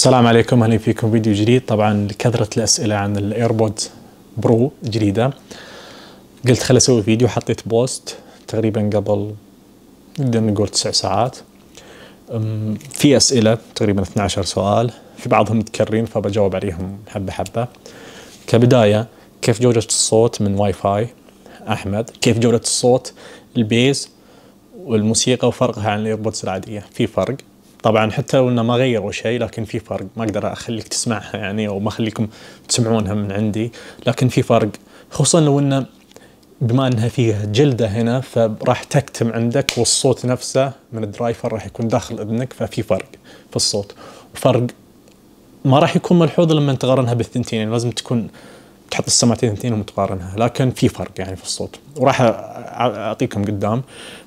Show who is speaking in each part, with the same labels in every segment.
Speaker 1: السلام عليكم اهلا فيكم فيديو جديد طبعا لكثرة الاسئلة عن الايربود برو جديدة قلت خل اسوي فيديو حطيت بوست تقريبا قبل نقدر نقول تسع ساعات في اسئلة تقريبا 12 سؤال في بعضهم متكررين فبجاوب عليهم حبة حبة كبداية كيف جودة الصوت من واي فاي احمد كيف جودة الصوت البيز والموسيقى وفرقها عن الايربودز العادية في فرق طبعا حتى لو انه ما غيروا شيء لكن في فرق ما اقدر اخليك تسمعها يعني او ما اخليكم تسمعونها من عندي لكن في فرق خصوصا لو انه بما انها فيها جلده هنا فراح تكتم عندك والصوت نفسه من الدرايفر راح يكون داخل اذنك ففي فرق في الصوت وفرق ما راح يكون ملحوظ لما تقارنها بالثنتين يعني لازم تكون تحط السماعتين اثنتين وتقارنها لكن في فرق يعني في الصوت وراح اعطيكم قدام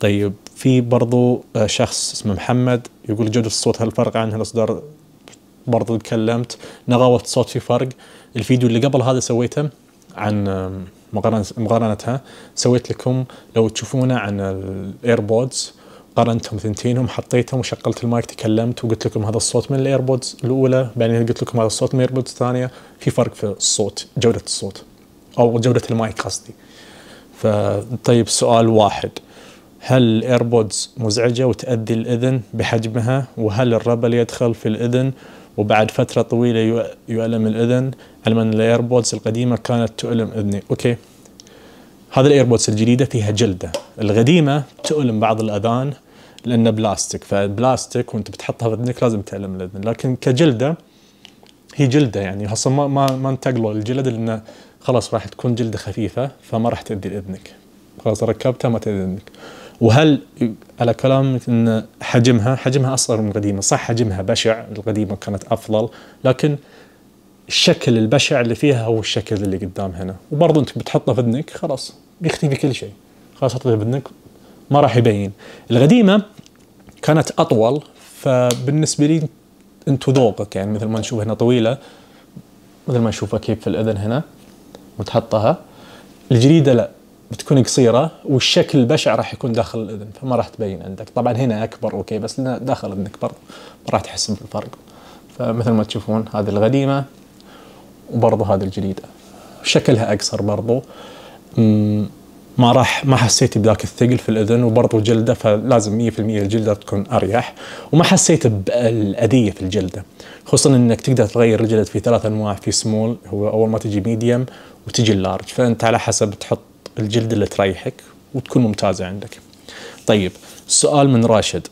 Speaker 1: طيب في برضو آه، شخص اسمه محمد يقول جودة الصوت هل فرق عن الاصدار برضو تكلمت نغاوة الصوت في فرق الفيديو اللي قبل هذا سويته عن مقارنتها سويت لكم لو تشوفونه عن الايربودز قارنتهم ثنتينهم حطيتهم وشغلت المايك تكلمت وقلت لكم هذا الصوت من الايربودز الاولى بعدين قلت لكم هذا الصوت من الايربودز الثانيه في فرق في الصوت جوده الصوت او جوده المايك قصدي فطيب سؤال واحد هل الايربودز مزعجه وتؤذي الاذن بحجمها وهل الربل يدخل في الاذن وبعد فتره طويله يؤلم الاذن علما ان الايربودز القديمه كانت تؤلم اذني اوكي هذه الايربودز الجديده فيها جلده القديمه تؤلم بعض الاذان لانه بلاستيك فالبلاستيك وانت بتحطها في اذنك لازم تعلم الاذن لكن كجلده هي جلده يعني اصلا ما ما, ما انتقلوا الجلد لانه خلاص راح تكون جلده خفيفه فما راح تاذي اذنك خلاص ركبتها ما تاذي اذنك وهل على كلامك ان حجمها حجمها اصغر من القديمه صح حجمها بشع القديمه كانت افضل لكن الشكل البشع اللي فيها هو الشكل اللي قدام هنا وبرضه انت بتحطه في اذنك خلاص بيختفي كل شيء خلاص حطه في اذنك ما راح يبين القديمه كانت اطول فبالنسبه لي انت ذوقك يعني مثل ما نشوف هنا طويله مثل ما نشوفها كيف في الاذن هنا وتحطها الجديده لا بتكون قصيره والشكل البشع راح يكون داخل الاذن فما راح تبين عندك طبعا هنا اكبر اوكي بس لنا داخل اذنك برضه ما راح تحس بالفرق فمثل ما تشوفون هذه القديمه وبرضه هذه الجديده شكلها اقصر برضه ما راح ما حسيت بذاك الثقل في الاذن وبرضه جلده فلازم 100% الجلده تكون اريح وما حسيت بالاذيه في الجلده خصوصا انك تقدر تغير الجلد في ثلاث انواع في سمول هو اول ما تجي ميديوم وتجي اللارج فانت على حسب تحط الجلد اللي تريحك وتكون ممتازه عندك. طيب سؤال من راشد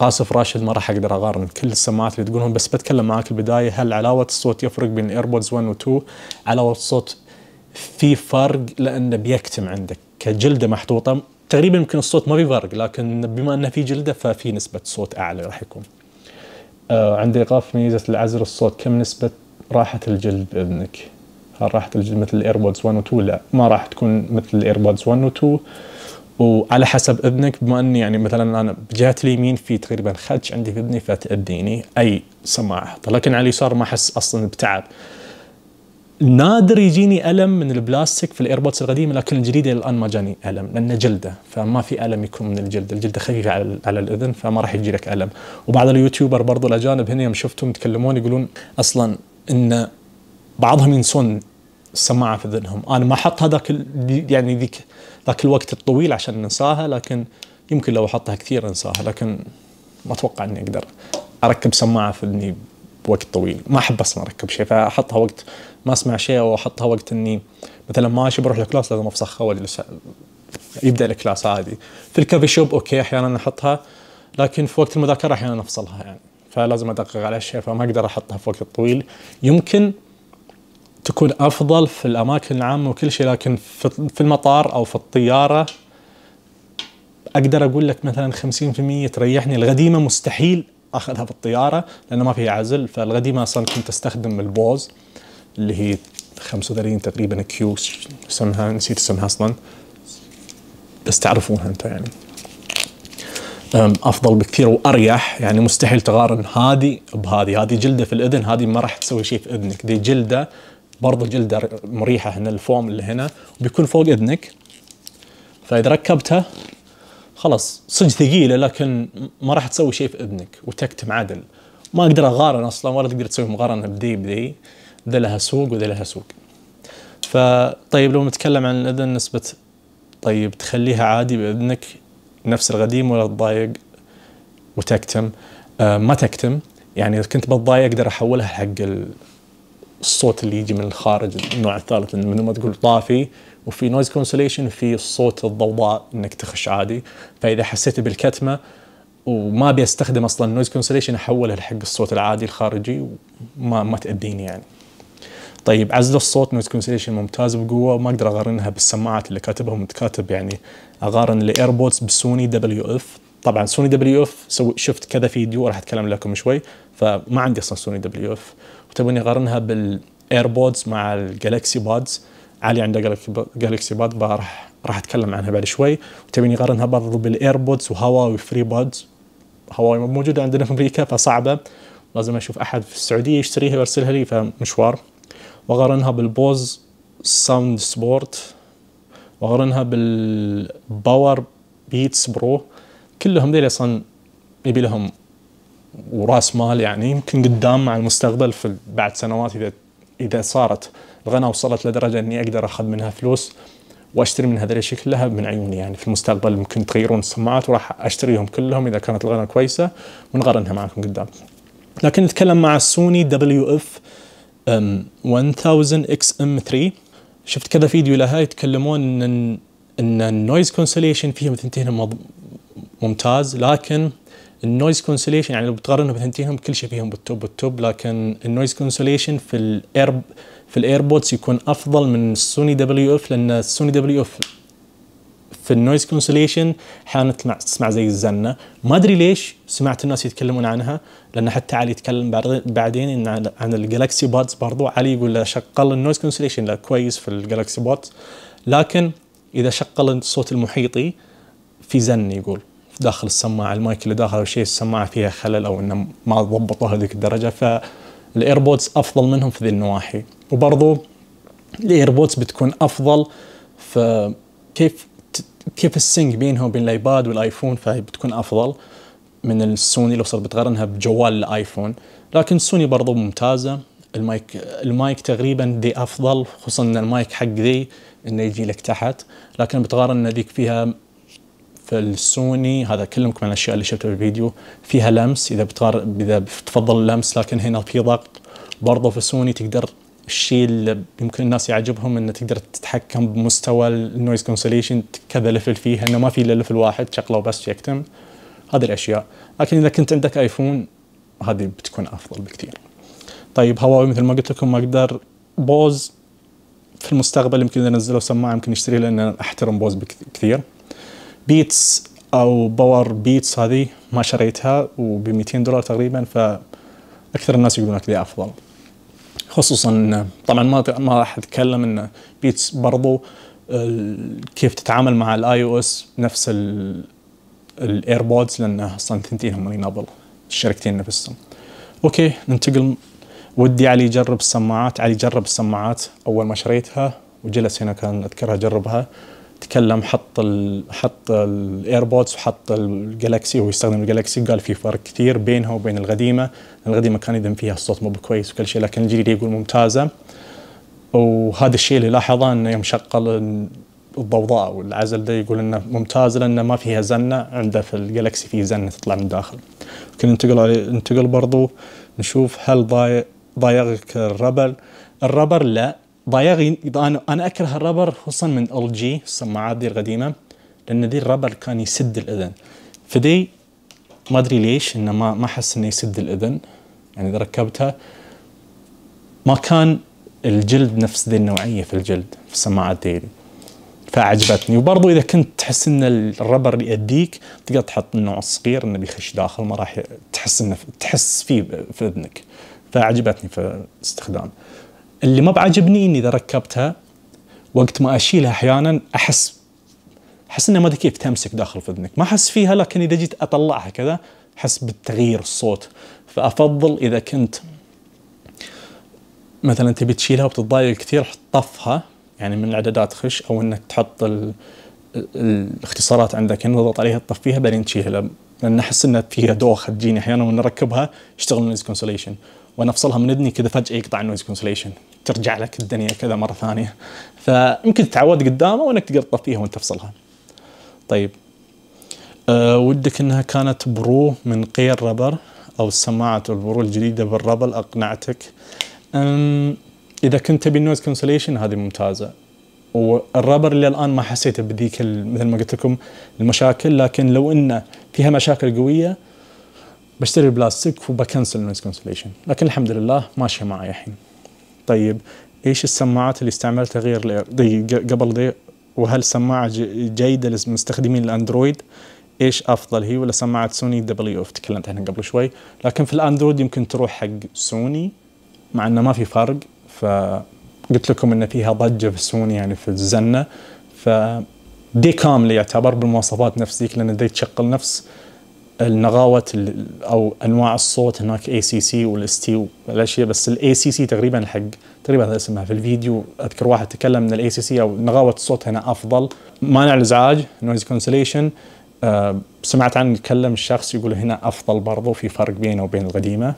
Speaker 1: آسف راشد ما راح أقدر أقارن كل السماعات اللي تقولهم بس بتكلم معاك في البداية هل علاوة الصوت يفرق بين ايربودز 1 و 2 علاوة الصوت في فرق لأنه بيكتم عندك كجلده محطوطه تقريبا يمكن الصوت ما في فرق لكن بما انه في جلده ففي نسبه صوت اعلى راح يكون. آه عند ايقاف ميزه العزل الصوت كم نسبه راحه الجلد باذنك؟ هل راحه الجلد مثل الايربودز 1 و 2 لا ما راح تكون مثل الايربودز 1 و 2 وعلى حسب اذنك بما اني يعني مثلا انا بجهه اليمين في تقريبا خدش عندي في اذني فتاذيني اي سماعه لكن على اليسار ما احس اصلا بتعب نادر يجيني الم من البلاستيك في الايربودز القديمه لكن الجديده الان ما جاني الم لانه جلده فما في الم يكون من الجلد، الجلده خفيفه على, على الاذن فما راح يجي لك الم، وبعض اليوتيوبر برضو الاجانب هنا يوم شفتهم يتكلمون يقولون اصلا ان بعضهم ينسون السماعه في اذنهم، انا ما احط هذاك يعني ذيك ذاك الوقت الطويل عشان ننساها لكن يمكن لو احطها كثير انساها لكن ما اتوقع اني اقدر اركب سماعه في اذني وقت طويل ما احب اصلا اركب شيء فاحطها وقت ما اسمع شيء او احطها وقت اني مثلا ماشي بروح الكلاس لازم افسخها واجلس يبدا الكلاس عادي في الكافي شوب اوكي احيانا احطها لكن في وقت المذاكره احيانا افصلها يعني فلازم ادقق على الشيء فما اقدر احطها في وقت طويل يمكن تكون افضل في الاماكن العامه وكل شيء لكن في المطار او في الطياره اقدر اقول لك مثلا 50% تريحني الغديمه مستحيل اخذها بالطياره لانه ما فيها عزل فالقديمه اصلا كنت استخدم البوز اللي هي 35 تقريبا كيو اسمها نسيت اسمها اصلا بس تعرفونها انت يعني افضل بكثير واريح يعني مستحيل تقارن هذه بهذه هذه جلده في الاذن هذه ما راح تسوي شيء في اذنك دي جلده برضه جلده مريحه هنا الفوم اللي هنا بيكون فوق اذنك فاذا ركبتها خلاص صدق ثقيله لكن ما راح تسوي شيء في ابنك وتكتم عدل ما اقدر اقارن اصلا ولا تقدر تسوي مقارنه بذي بذي ذا لها سوق وذا لها سوق فطيب لو نتكلم عن الاذن نسبه طيب تخليها عادي باذنك نفس القديم ولا تضايق وتكتم آه ما تكتم يعني اذا كنت بتضايق اقدر احولها حق الصوت اللي يجي من الخارج النوع الثالث انه ما تقول طافي وفي نويز كونسوليشن في صوت الضوضاء انك تخش عادي فاذا حسيت بالكتمه وما ابي استخدم اصلا نويز كونسوليشن احولها لحق الصوت العادي الخارجي وما ما تاذيني يعني. طيب عزل الصوت نويز كونسليشن ممتاز بقوه وما اقدر اقارنها بالسماعات اللي كاتبهم كاتب يعني اقارن الايربودز بسوني دبليو اف طبعا سوني دبليو اف شفت كذا فيديو راح اتكلم لكم شوي فما عندي اصلا سوني دبليو اف وتبوني اقارنها بالايربودز مع الجالكسي بادز علي عنده جالكسي باد راح راح اتكلم عنها بعد شوي وتبيني اقارنها برضو بالايربودز وهواوي فري بودز هواوي موجوده عندنا في امريكا فصعبه لازم اشوف احد في السعوديه يشتريها ويرسلها لي فمشوار واقارنها بالبوز ساوند سبورت واقارنها بالباور بيتس برو كلهم ذي اصلا يبي لهم وراس مال يعني يمكن قدام مع المستقبل في بعد سنوات اذا اذا صارت الغنى وصلت لدرجه اني اقدر اخذ منها فلوس واشتري من هذا الشيء كلها من عيوني يعني في المستقبل ممكن تغيرون السماعات وراح اشتريهم كلهم اذا كانت الغنى كويسه ونقارنها معكم قدام. لكن نتكلم مع السوني دبليو اف 1000 اكس ام 3 شفت كذا فيديو لها يتكلمون ان ان النويز كونسليشن فيهم ثنتين ممتاز لكن النويز كونسوليشن يعني لو بتقارنهم بثنتينهم كل شيء فيهم بالتوب بالتوب لكن النويز كونسوليشن في الاير في الايربودز يكون افضل من السوني دبليو اف لان السوني دبليو اف في النويز كونسوليشن احيانا تسمع زي الزنه ما ادري ليش سمعت الناس يتكلمون عنها لان حتى علي يتكلم بعدين عن, عن الجلاكسي بادز برضو علي يقول له شغل النويز كونسوليشن لا كويس في الجلاكسي بادز لكن اذا شغل الصوت المحيطي في زن يقول داخل السماعه المايك اللي داخل او شيء السماعه فيها خلل او انه ما ضبطوها ذيك الدرجه فالايربودز افضل منهم في ذي النواحي وبرضو الايربودز بتكون افضل فكيف كيف السنك بينها وبين الايباد والايفون فهي بتكون افضل من السوني لو صرت بتقارنها بجوال الايفون لكن السوني برضو ممتازه المايك المايك تقريبا دي افضل خصوصا ان المايك حق ذي انه يجي لك تحت لكن بتقارن ان ذيك فيها السوني هذا كلهم من الاشياء اللي شفتها بالفيديو فيها لمس اذا بتغار اذا بتفضل اللمس لكن هنا في ضغط برضه في سوني تقدر الشيء اللي يمكن الناس يعجبهم انه تقدر تتحكم بمستوى النويز كونسليشن كذا ليفل فيه انه ما في الا ليفل واحد شغله وبس يكتم هذه الاشياء لكن اذا كنت عندك ايفون هذه بتكون افضل بكثير طيب هواوي مثل ما قلت لكم ما اقدر بوز في المستقبل يمكن اذا نزلوا سماعه يمكن اشتري لان احترم بوز كثير بيتس او باور بيتس هذه ما شريتها وب 200 دولار تقريبا فاكثر الناس يقولون لك افضل خصوصا طبعا ما ما راح اتكلم ان بيتس برضو كيف تتعامل مع الاي او اس نفس الايربودز لان اصلا ثنتين هم رينابل الشركتين نفسهم اوكي ننتقل ودي علي يجرب السماعات علي جرب السماعات اول ما شريتها وجلس هنا كان اذكرها جربها تكلم حط الـ حط الايربودز وحط الجلاكسي وهو يستخدم الجلاكسي وقال في فرق كثير بينها وبين القديمه، القديمه كان اذا فيها الصوت مو بكويس وكل شيء لكن الجديده يقول ممتازه. وهذا الشيء اللي لاحظه انه يوم شغل الضوضاء والعزل ده يقول انه ممتاز لانه ما فيها زنه عنده في الجلاكسي في زنه تطلع من داخل. ممكن ننتقل ننتقل برضو نشوف هل ضايق ضايقك الربل؟ الربر لا ضايقني انا انا اكره الربر خصوصا من ال جي السماعات دي القديمه لان دي الربر كان يسد الاذن فدي ما ادري ليش انه ما ما احس انه يسد الاذن يعني اذا ركبتها ما كان الجلد نفس ذي النوعيه في الجلد في السماعات دي فعجبتني وبرضو اذا كنت تحس ان الربر يأديك تقدر تحط النوع الصغير انه بيخش داخل ما راح تحس انه تحس فيه في اذنك فعجبتني في الاستخدام. اللي ما بعجبني اني اذا ركبتها وقت ما اشيلها احيانا احس احس انها ما ادري كيف تمسك داخل في اذنك ما احس فيها لكن اذا جيت اطلعها كذا احس بالتغيير الصوت فافضل اذا كنت مثلا تبي تشيلها وتتضايق كثير طفها يعني من الاعدادات خش او انك تحط ال... الاختصارات عندك انه تضغط عليها تطفيها بعدين تشيلها لان احس انها فيها دوخه تجيني احيانا ونركبها اشتغل نويز كونسوليشن ونفصلها من اذني كذا فجاه يقطع النويز كونسليشن ترجع لك الدنيا كذا مره ثانيه فيمكن تتعود قدامه وانك تقدر تطفيها وانت تفصلها طيب أه ودك انها كانت برو من قير ربر او السماعه البرو الجديده بالربل اقنعتك أم اذا كنت تبي النويز كونسليشن هذه ممتازه والرابر اللي الان ما حسيته بذيك مثل ما قلت لكم المشاكل لكن لو انه فيها مشاكل قويه بشتري البلاستيك وبكنسل النويز كانسليشن لكن الحمد لله ماشيه معي الحين طيب ايش السماعات اللي استعملتها غير دي قبل دي وهل سماعه جيده لمستخدمين الاندرويد ايش افضل هي ولا سماعه سوني دبليو اف تكلمت عنها قبل شوي لكن في الاندرويد يمكن تروح حق سوني مع انه ما في فرق فقلت لكم ان فيها ضجه في سوني يعني في الزنه ف دي كامله يعتبر بالمواصفات نفس ذيك لان دي تشغل نفس النغاوه او انواع الصوت هناك اي سي سي والاس تي والاشياء بس الاي سي سي تقريبا حق تقريبا هذا اسمها في الفيديو اذكر واحد تكلم ان الاي سي سي او نغاوه الصوت هنا افضل مانع الازعاج نويز كونسليشن أه سمعت عن يتكلم الشخص يقول هنا افضل برضو في فرق بينه وبين القديمه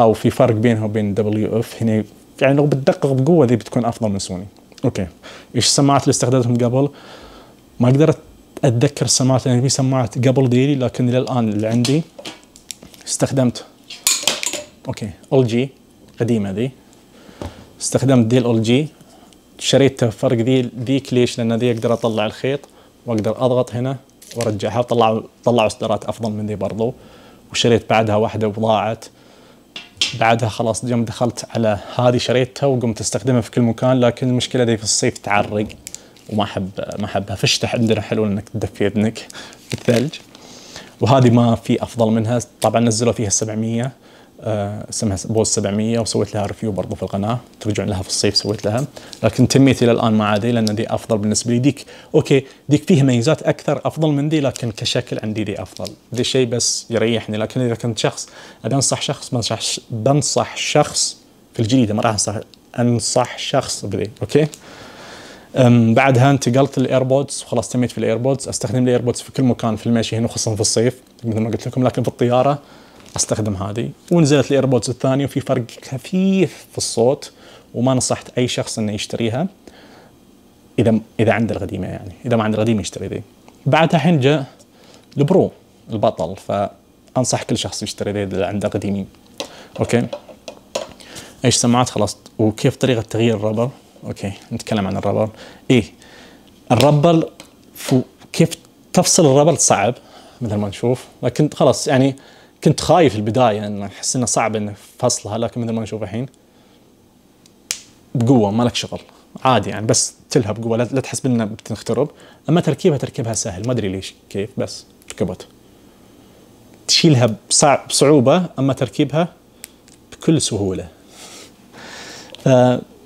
Speaker 1: او في فرق بينها وبين دبليو اف هنا يعني لو بتدقق بقوه ذي بتكون افضل من سوني اوكي ايش السماعات اللي استخدمتهم قبل ما قدرت اتذكر السماعات لان يعني في سماعات قبل ديري لكن الى الان اللي عندي استخدمت اوكي ال جي قديمه ذي استخدمت ديل ال جي شريت فرق ذي ذيك ليش؟ لان ذي اقدر اطلع الخيط واقدر اضغط هنا وارجعها طلع طلعوا اصدارات افضل من ذي برضو وشريت بعدها واحده وضاعت بعدها خلاص يوم دخلت على هذه شريتها وقمت استخدمها في كل مكان لكن المشكله ذي في الصيف تعرق وما احب ما احبها فشتح عندنا حلو انك تدفي اذنك بالثلج وهذه ما في افضل منها طبعا نزلوا فيها 700 آه، اسمها بوز 700 وسويت لها ريفيو برضو في القناه ترجعون لها في الصيف سويت لها لكن تميت الى الان ما عادي لان دي افضل بالنسبه لي ديك اوكي ديك فيها ميزات اكثر افضل من دي لكن كشكل عندي دي افضل دي شيء بس يريحني لكن اذا كنت شخص ابي انصح شخص بنصح بنصح شخص في الجليده ما راح انصح انصح شخص بذي اوكي بعدها انتقلت للايربودز وخلاص تميت في الايربودز استخدم الايربودز في كل مكان في المشي هنا خصوصا في الصيف مثل ما قلت لكم لكن في الطياره استخدم هذه ونزلت الايربودز الثانيه وفي فرق خفيف في الصوت وما نصحت اي شخص انه يشتريها اذا اذا عنده القديمه يعني اذا ما عنده القديمه يشتري ذي بعدها الحين جاء البرو البطل فانصح كل شخص يشتري ذي اللي عنده قديمين اوكي ايش سماعات خلاص وكيف طريقه تغيير الربر اوكي نتكلم عن الربل اي الربل كيف تفصل الربل صعب مثل ما نشوف لكن خلاص يعني كنت خايف في البدايه انه احس انه صعب انه فصلها لكن مثل ما نشوف الحين بقوه ما لك شغل عادي يعني بس تلها بقوه لا تحس انها بتنخترب اما تركيبها تركيبها سهل ما ادري ليش كيف بس ركبت تشيلها بصعوبه اما تركيبها بكل سهوله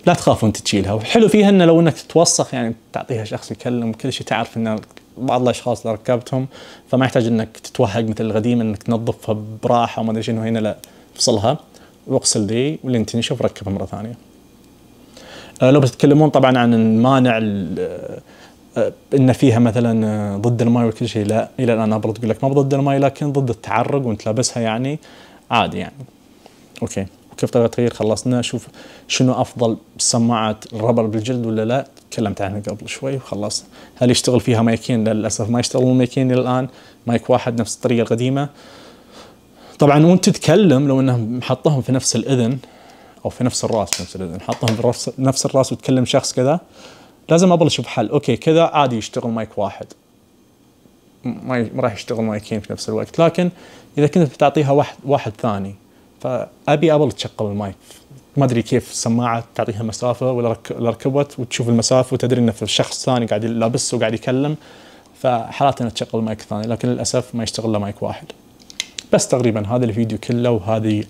Speaker 1: لا تخافون تشيلها والحلو فيها انه لو انك تتوسخ يعني تعطيها شخص يكلم كل شيء تعرف ان بعض الاشخاص اللي ركبتهم فما يحتاج انك تتوهق مثل القديم انك تنظفها براحه وما ادري شنو هنا لا افصلها واغسل ذي واللي انت نشوف ركبها مره ثانيه. أه لو بتتكلمون طبعا عن المانع آه، ان فيها مثلا آه، ضد الماء وكل شيء لا الى الان ابرد اقول لك ما ضد الماء لكن ضد التعرق وانت لابسها يعني عادي يعني. اوكي. كيف طريقه التغيير خلصنا شوف شنو افضل سماعات الربر بالجلد ولا لا تكلمت عنها قبل شوي وخلصنا هل يشتغل فيها مايكين للاسف ما يشتغلون مايكين الى الان مايك واحد نفس الطريقه القديمه طبعا وانت تتكلم لو انهم حطهم في نفس الاذن او في نفس الراس في نفس الاذن حطهم في نفس الراس وتكلم شخص كذا لازم ابل اشوف حل اوكي كذا عادي يشتغل مايك واحد ما راح يشتغل مايكين في نفس الوقت لكن اذا كنت بتعطيها واحد واحد ثاني فابي ابل تشغل المايك ما ادري كيف السماعه تعطيها مسافه ولا ركبت وتشوف المسافه وتدري انه في شخص ثاني قاعد لابس وقاعد يكلم فحالات انها تشغل مايك ثاني لكن للاسف ما يشتغل له مايك واحد بس تقريبا هذا الفيديو كله وهذه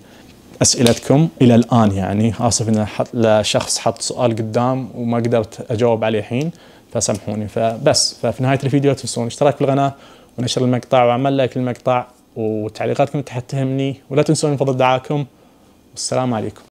Speaker 1: اسئلتكم الى الان يعني اسف ان لشخص حط سؤال قدام وما قدرت اجاوب عليه الحين فسامحوني فبس ففي نهايه الفيديو لا تنسون الاشتراك في القناه ونشر المقطع وعمل لايك للمقطع وتعليقاتكم تحت تهمني ولا تنسون من فضل دعاكم والسلام عليكم